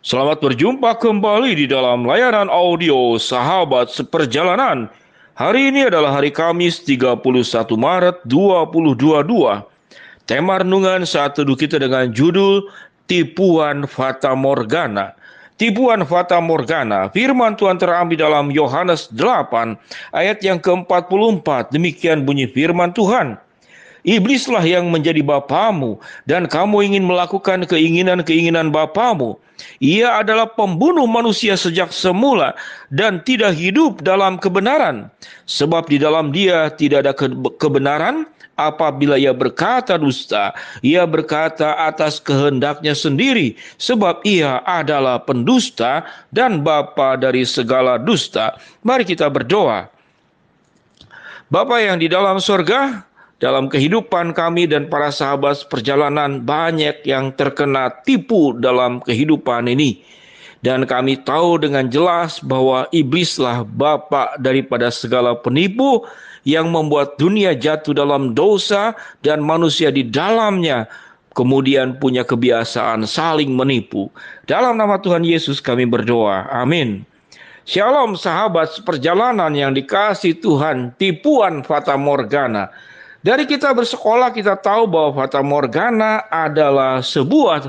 Selamat berjumpa kembali di dalam layanan audio Sahabat Seperjalanan. Hari ini adalah hari Kamis 31 Maret 2022. Tema renungan saat teduh kita dengan judul Tipuan Fata Morgana. Tipuan Fata Morgana, firman Tuhan terambil dalam Yohanes 8 ayat yang ke-44. Demikian bunyi firman Tuhan. Iblislah yang menjadi bapamu dan kamu ingin melakukan keinginan-keinginan bapamu. Ia adalah pembunuh manusia sejak semula dan tidak hidup dalam kebenaran. Sebab di dalam dia tidak ada kebenaran apabila ia berkata dusta. Ia berkata atas kehendaknya sendiri sebab ia adalah pendusta dan bapa dari segala dusta. Mari kita berdoa. Bapa yang di dalam sorga, dalam kehidupan kami dan para sahabat perjalanan banyak yang terkena tipu dalam kehidupan ini. Dan kami tahu dengan jelas bahwa iblislah bapak daripada segala penipu yang membuat dunia jatuh dalam dosa dan manusia di dalamnya kemudian punya kebiasaan saling menipu. Dalam nama Tuhan Yesus kami berdoa. Amin. Shalom sahabat perjalanan yang dikasih Tuhan, tipuan fata morgana dari kita bersekolah kita tahu bahwa fata morgana adalah sebuah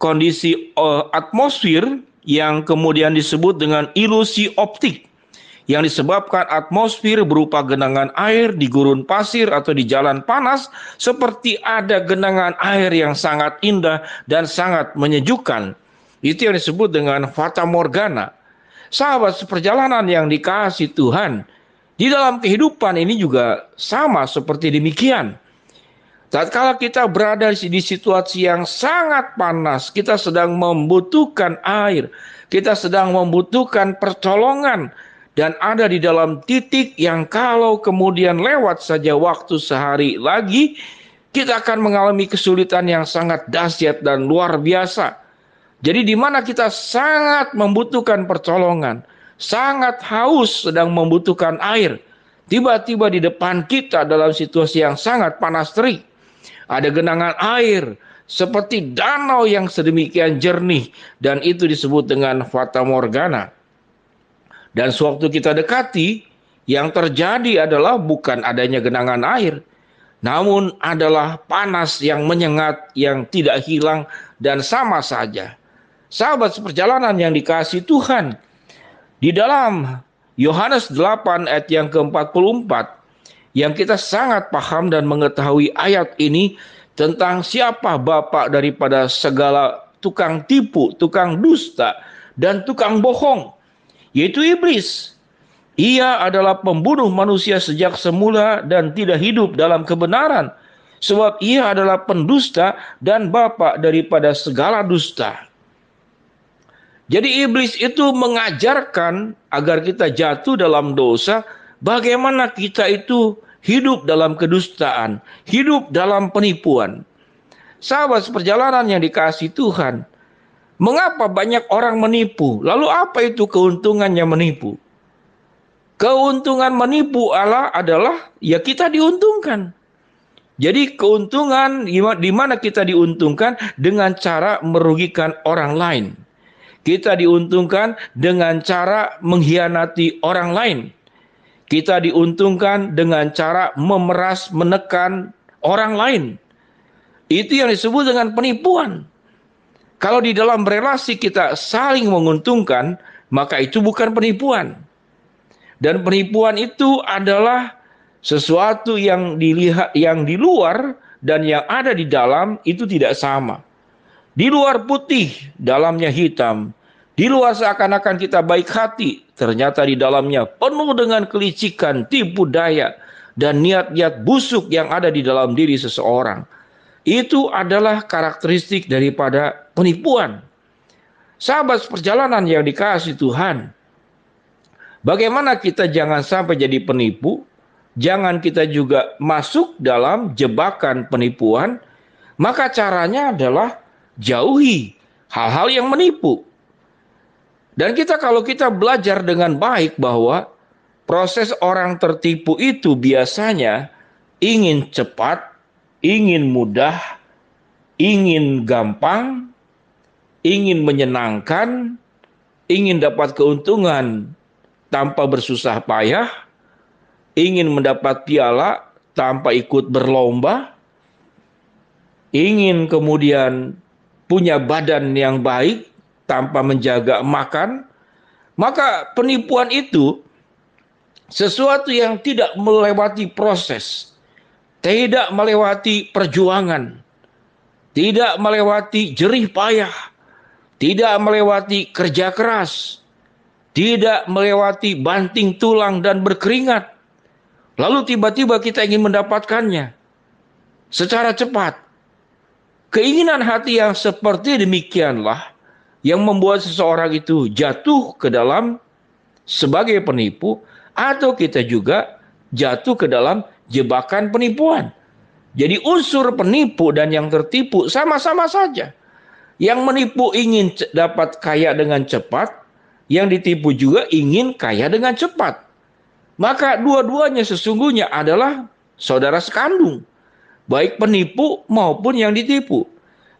kondisi uh, atmosfer yang kemudian disebut dengan ilusi optik yang disebabkan atmosfer berupa genangan air di gurun pasir atau di jalan panas seperti ada genangan air yang sangat indah dan sangat menyejukkan. Itu yang disebut dengan fata morgana. Sahabat seperjalanan yang dikasih Tuhan, di dalam kehidupan ini juga sama seperti demikian. Tatkala kita berada di situasi yang sangat panas, kita sedang membutuhkan air, kita sedang membutuhkan pertolongan, dan ada di dalam titik yang kalau kemudian lewat saja waktu sehari lagi, kita akan mengalami kesulitan yang sangat dahsyat dan luar biasa. Jadi di mana kita sangat membutuhkan pertolongan, sangat haus sedang membutuhkan air. Tiba-tiba di depan kita dalam situasi yang sangat panas terik. Ada genangan air seperti danau yang sedemikian jernih dan itu disebut dengan fata morgana. Dan sewaktu kita dekati, yang terjadi adalah bukan adanya genangan air, namun adalah panas yang menyengat yang tidak hilang dan sama saja. Sahabat seperjalanan yang dikasih Tuhan, di dalam Yohanes 8 ayat yang ke-44 yang kita sangat paham dan mengetahui ayat ini tentang siapa bapak daripada segala tukang tipu, tukang dusta dan tukang bohong yaitu iblis. Ia adalah pembunuh manusia sejak semula dan tidak hidup dalam kebenaran sebab ia adalah pendusta dan bapak daripada segala dusta. Jadi iblis itu mengajarkan agar kita jatuh dalam dosa, bagaimana kita itu hidup dalam kedustaan, hidup dalam penipuan. Sahabat seperjalanan yang dikasih Tuhan, mengapa banyak orang menipu? Lalu apa itu keuntungannya menipu? Keuntungan menipu Allah adalah ya kita diuntungkan. Jadi keuntungan di mana kita diuntungkan dengan cara merugikan orang lain. Kita diuntungkan dengan cara mengkhianati orang lain. Kita diuntungkan dengan cara memeras, menekan orang lain. Itu yang disebut dengan penipuan. Kalau di dalam relasi kita saling menguntungkan, maka itu bukan penipuan. Dan penipuan itu adalah sesuatu yang dilihat yang di luar dan yang ada di dalam itu tidak sama. Di luar putih, dalamnya hitam. Di luar seakan-akan kita baik hati, ternyata di dalamnya penuh dengan kelicikan, tipu daya, dan niat-niat busuk yang ada di dalam diri seseorang. Itu adalah karakteristik daripada penipuan. Sahabat perjalanan yang dikasih Tuhan, bagaimana kita jangan sampai jadi penipu, jangan kita juga masuk dalam jebakan penipuan, maka caranya adalah jauhi hal-hal yang menipu dan kita kalau kita belajar dengan baik bahwa proses orang tertipu itu biasanya ingin cepat, ingin mudah, ingin gampang, ingin menyenangkan, ingin dapat keuntungan tanpa bersusah payah, ingin mendapat piala tanpa ikut berlomba, ingin kemudian punya badan yang baik, tanpa menjaga makan, maka penipuan itu sesuatu yang tidak melewati proses, tidak melewati perjuangan, tidak melewati jerih payah, tidak melewati kerja keras, tidak melewati banting tulang dan berkeringat. Lalu tiba-tiba kita ingin mendapatkannya secara cepat. Keinginan hati yang seperti demikianlah yang membuat seseorang itu jatuh ke dalam sebagai penipu atau kita juga jatuh ke dalam jebakan penipuan. Jadi unsur penipu dan yang tertipu sama-sama saja. Yang menipu ingin dapat kaya dengan cepat, yang ditipu juga ingin kaya dengan cepat. Maka dua-duanya sesungguhnya adalah saudara sekandung, baik penipu maupun yang ditipu.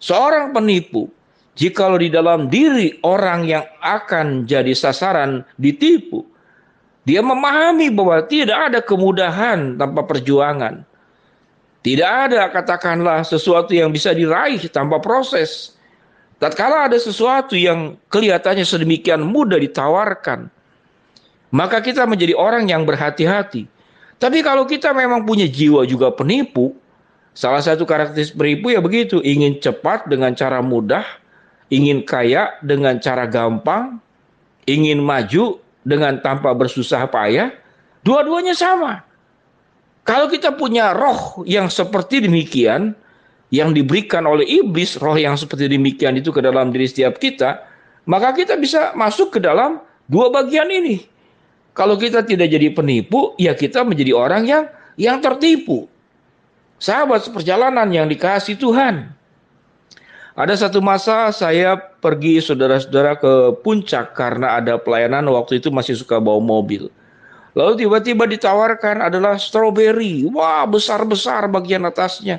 Seorang penipu Jikalau di dalam diri orang yang akan jadi sasaran ditipu, dia memahami bahwa tidak ada kemudahan tanpa perjuangan. Tidak ada katakanlah sesuatu yang bisa diraih tanpa proses. Tatkala ada sesuatu yang kelihatannya sedemikian mudah ditawarkan, maka kita menjadi orang yang berhati-hati. Tapi kalau kita memang punya jiwa juga penipu, salah satu karakteristik penipu ya begitu, ingin cepat dengan cara mudah, ingin kaya dengan cara gampang, ingin maju dengan tanpa bersusah payah, dua-duanya sama. Kalau kita punya roh yang seperti demikian, yang diberikan oleh iblis, roh yang seperti demikian itu ke dalam diri setiap kita, maka kita bisa masuk ke dalam dua bagian ini. Kalau kita tidak jadi penipu, ya kita menjadi orang yang yang tertipu. Sahabat seperjalanan yang dikasih Tuhan. Ada satu masa saya pergi saudara-saudara ke puncak karena ada pelayanan waktu itu masih suka bawa mobil. Lalu tiba-tiba ditawarkan adalah strawberry. Wah, besar-besar bagian atasnya.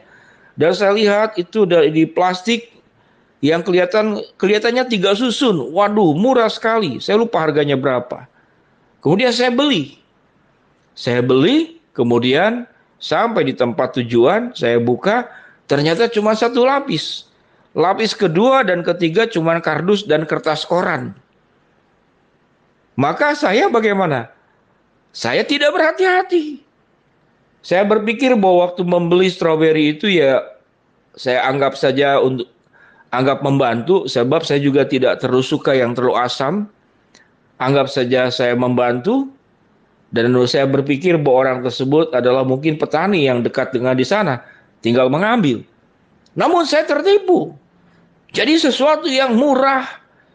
Dan saya lihat itu dari di plastik yang kelihatan kelihatannya tiga susun. Waduh, murah sekali. Saya lupa harganya berapa. Kemudian saya beli. Saya beli, kemudian sampai di tempat tujuan, saya buka, ternyata cuma satu lapis. Lapis kedua dan ketiga cuma kardus dan kertas koran. Maka saya bagaimana? Saya tidak berhati-hati. Saya berpikir bahwa waktu membeli stroberi itu ya saya anggap saja untuk anggap membantu sebab saya juga tidak terlalu suka yang terlalu asam. Anggap saja saya membantu dan saya berpikir bahwa orang tersebut adalah mungkin petani yang dekat dengan di sana, tinggal mengambil. Namun saya tertipu. Jadi sesuatu yang murah,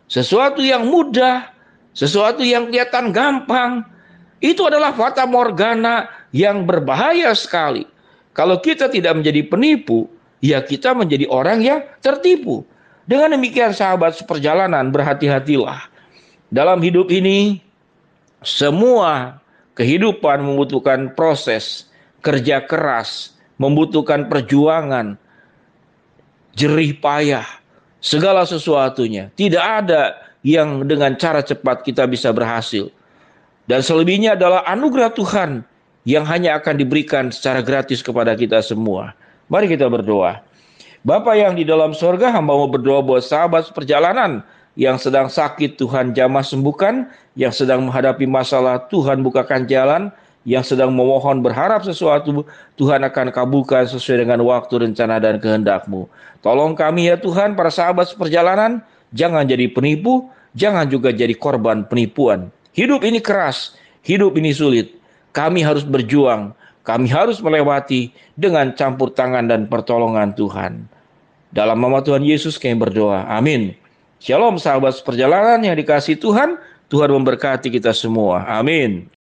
sesuatu yang mudah, sesuatu yang kelihatan gampang, itu adalah fata morgana yang berbahaya sekali. Kalau kita tidak menjadi penipu, ya kita menjadi orang yang tertipu. Dengan demikian sahabat seperjalanan berhati-hatilah. Dalam hidup ini semua kehidupan membutuhkan proses, kerja keras, membutuhkan perjuangan, jerih payah segala sesuatunya. Tidak ada yang dengan cara cepat kita bisa berhasil. Dan selebihnya adalah anugerah Tuhan yang hanya akan diberikan secara gratis kepada kita semua. Mari kita berdoa. Bapak yang di dalam sorga, hamba mau berdoa buat sahabat perjalanan yang sedang sakit Tuhan jamah sembuhkan, yang sedang menghadapi masalah Tuhan bukakan jalan, yang sedang memohon berharap sesuatu, Tuhan akan kabulkan sesuai dengan waktu, rencana, dan kehendakmu. Tolong kami ya Tuhan, para sahabat seperjalanan, jangan jadi penipu, jangan juga jadi korban penipuan. Hidup ini keras, hidup ini sulit. Kami harus berjuang, kami harus melewati dengan campur tangan dan pertolongan Tuhan. Dalam nama Tuhan Yesus kami berdoa. Amin. Shalom sahabat seperjalanan yang dikasih Tuhan. Tuhan memberkati kita semua. Amin.